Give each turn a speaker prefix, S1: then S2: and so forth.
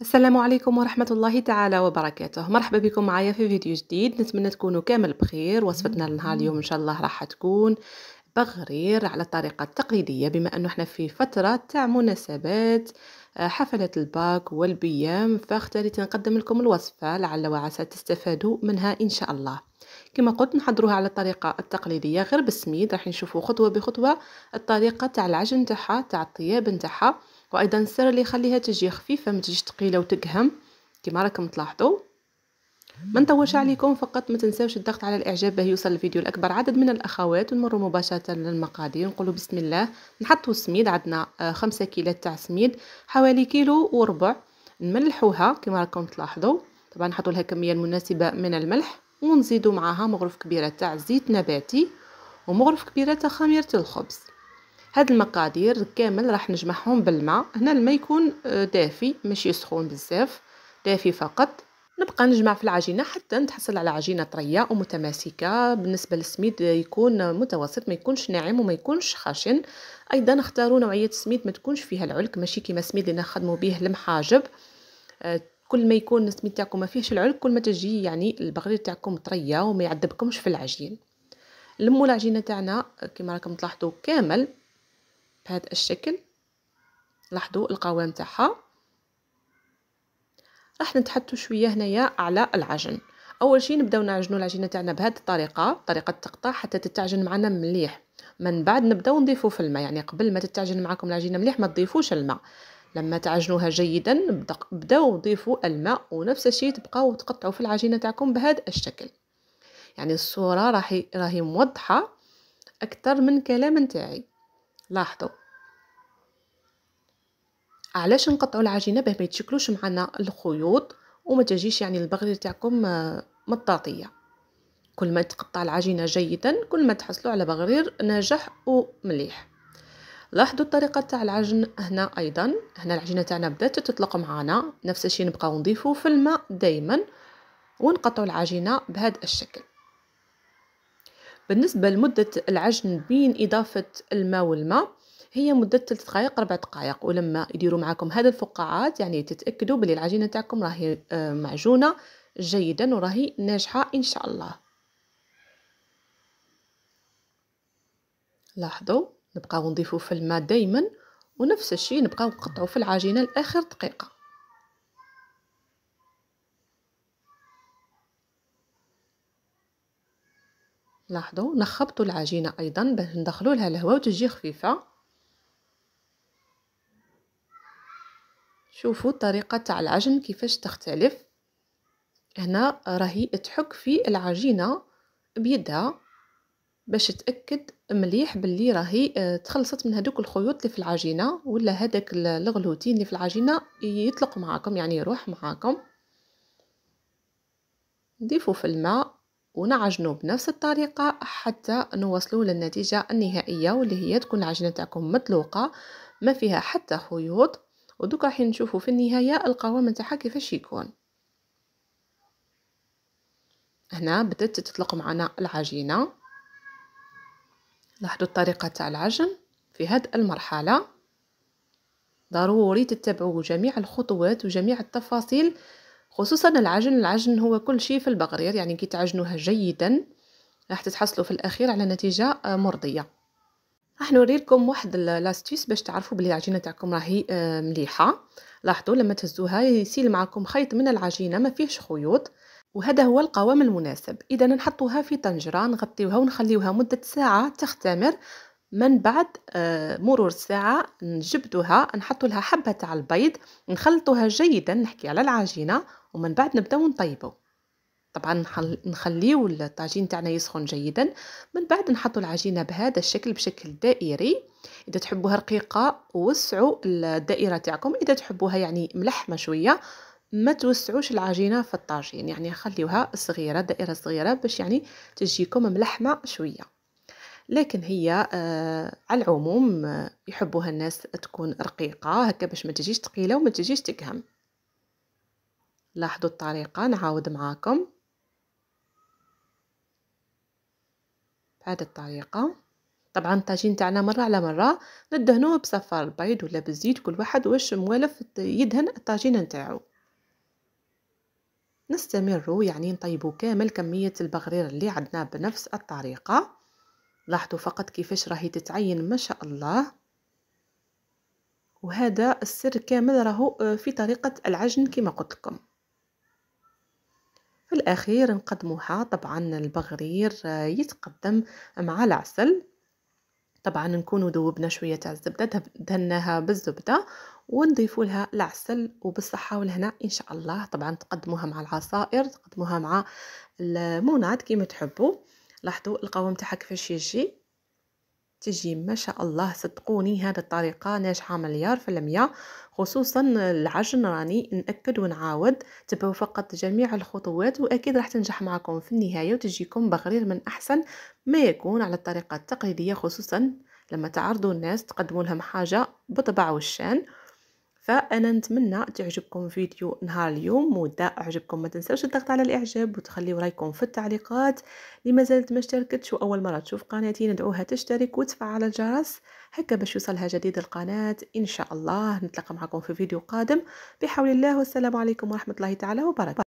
S1: السلام عليكم ورحمة الله تعالى وبركاته مرحبا بكم معايا في فيديو جديد نتمنى تكونوا كامل بخير وصفتنا لنهار اليوم إن شاء الله راح تكون بغرير على الطريقة التقليدية بما أنه احنا في فترة تاع مناسبات آه، حفلة الباك والبيام فاختاريت نقدم لكم الوصفة لعل وعسى تستفادوا منها إن شاء الله كما قلت نحضروها على الطريقة التقليدية غير بالسميد راح نشوفوا خطوة بخطوة الطريقة تاع العجن تاعها تاع الطياب تاعها وايضا السر اللي يخليها تجي خفيفه ما تجيش ثقيله وتقهم كما راكم تلاحظوا ما نطولش عليكم فقط ما تنساوش الضغط على الاعجاب باه يوصل الفيديو لاكبر عدد من الاخوات ونمر مباشره للمقادير نقولوا بسم الله نحطوا السميد عندنا آه، خمسة كيلات تاع سميد حوالي كيلو وربع نملحوها كما راكم تلاحظوا طبعا نحطوا لها كميه المناسبه من الملح ونزيدوا معها مغرف كبيره تاع زيت نباتي ومغرف كبيره تاع خميره الخبز هاد المقادير كامل راح نجمعهم بالماء هنا الماء يكون آه، دافي ماشي سخون بزاف دافي فقط نبقى نجمع في العجينه حتى نتحصل على عجينه طريه ومتماسكه بالنسبه للسميد يكون متوسط ما يكونش ناعم وما يكونش خشن ايضا اختاروا نوعيه سميد ما تكونش فيها العلك ماشي كيما السميد اللي نخدموا به المحاجب آه، كل ما يكون السميد تاعكم ما فيهش العلك كل ما تجي يعني البغرير تاعكم طريه وما يعذبكمش في العجين لموا العجينه تاعنا آه، كما راكم تلاحظوا كامل بهذا الشكل لاحظوا القوام تاعها راح نتحدثوا شويه هنايا على العجن اول شيء نبداو نعجنوا العجينه تاعنا بهذه الطريقه طريقه التقطع حتى تتعجن معنا مليح من بعد نبداو نضيفوا في الماء يعني قبل ما تتعجن معكم العجينه مليح ما تضيفوش الماء لما تعجنوها جيدا بداو ضيفوا الماء ونفس الشيء تبقاو تقطعوا في العجينه تاعكم بهذا الشكل يعني الصوره راهي راهي موضحه اكثر من كلام تاعي لاحظوا علاش نقطعوا العجينه باه ما يتشكلوش معنا الخيوط وما تجيش يعني البغله تاعكم آه، مطاطيه كل ما تقطع العجينه جيدا كل ما تحصلوا على بغرير ناجح ومليح لاحظوا الطريقه تاع العجن هنا ايضا هنا العجينه تاعنا بدات تطلق معنا نفس الشيء نبقاو نضيفو في الماء دائما ونقطعوا العجينه بهذا الشكل بالنسبة لمدة العجن بين إضافة الماء والماء هي مدة 3 دقائق 4 دقائق ولما يديروا معكم هذا الفقاعات يعني تتأكدوا بلي العجينة تاعكم راهي آه، معجونة جيدا وراهي ناجحة إن شاء الله لاحظوا نبقاو نضيفوا في الماء دايما ونفس الشيء نبقاو نقطعوا في العجينة لآخر دقيقة لاحظوا نخبطوا العجينه ايضا باش ندخلوا لها الهواء وتجي خفيفه شوفوا الطريقه تاع العجن كيفاش تختلف هنا راهي تحك في العجينه بيدها باش تاكد مليح باللي راهي آه، تخلصت من هذوك الخيوط اللي في العجينه ولا هذاك الغلوتين اللي في العجينه يطلق معاكم يعني يروح معاكم نضيفوا في الماء ونعجنو بنفس الطريقة حتى نوصلوا للنتيجة النهائية واللي هي تكون العجينة تاعكم مطلوقة ما فيها حتى خيوط ودوكا حين نشوفو في النهاية القوام تاعها كيفاش يكون هنا بدات تطلق معنا العجينة لاحظوا الطريقة تاع العجن في هذه المرحلة ضروري تتبعوا جميع الخطوات وجميع التفاصيل خصوصا العجن العجن هو كل شيء في البغرير يعني كي تعجنوها جيدا راح تتحصلوا في الاخير على نتيجه آه، مرضيه راح نوريلكم واحد لاستيس باش تعرفوا بلي العجينه تاعكم راهي آه، مليحه لاحظوا لما تهزوها يسيل معكم خيط من العجينه ما فيهش خيوط وهذا هو القوام المناسب اذا نحطوها في طنجره نغطيوها ونخليوها مده ساعه تختمر من بعد آه، مرور ساعة نجبدوها نحط لها حبة تاع البيض نخلطوها جيدا نحكي على العجينة ومن بعد نبداو نطيبو طبعا نخليو الطاجين تاعنا يسخن جيدا من بعد نحطو العجينه بهذا الشكل بشكل دائري اذا تحبوها رقيقه وسعوا الدائره تاعكم اذا تحبوها يعني ملحمه شويه ما توسعوش العجينه في الطاجين يعني خليوها صغيره دائره صغيره باش يعني تجيكم ملحمه شويه لكن هي آه على العموم آه، يحبوها الناس تكون رقيقه هكا باش ما تجيش ثقيله وما تجيش تكهم لاحظوا الطريقة نعاود معاكم بهذه الطريقة طبعا الطاجين تاعنا مرة على مرة ندهنوه بصفار البيض ولا بالزيت كل واحد واش موالف يدهن الطاجين نتاعو نستمر يعني نطيبو كامل كمية البغرير اللي عندنا بنفس الطريقة لاحظوا فقط كيفاش راهي تتعين ما شاء الله وهذا السر كامل راهو آه، في طريقة العجن كما قلت لكم الأخير نقدموها طبعا البغرير يتقدم مع العسل طبعا نكونوا ذوبنا شويه تاع الزبده دهناها بالزبده ونضيف لها العسل وبالصحه والهنا ان شاء الله طبعا تقدموها مع العصائر تقدموها مع المونات كيما تحبوا لاحظوا القوام تاعها كيفاش يجي تجي ما شاء الله صدقوني هذه الطريقة ناجحة مليار في المية خصوصا العجن راني نأكد ونعاود تبعوا فقط جميع الخطوات وأكيد راح تنجح معكم في النهاية وتجيكم بغرير من أحسن ما يكون على الطريقة التقليدية خصوصا لما تعرضوا الناس تقدموا لهم حاجة بطبع والشان فانا نتمنى تعجبكم فيديو نهار اليوم ودا عجبكم ما تنساوش الضغط على الاعجاب وتخليوا رايكم في التعليقات اللي مازالت ما اشتركتش واول مره تشوف قناتي ندعوها تشترك وتفعل الجرس هكا باش يوصلها جديد القناه ان شاء الله نتلاقى معكم في فيديو قادم بحول الله والسلام عليكم ورحمه الله تعالى وبركاته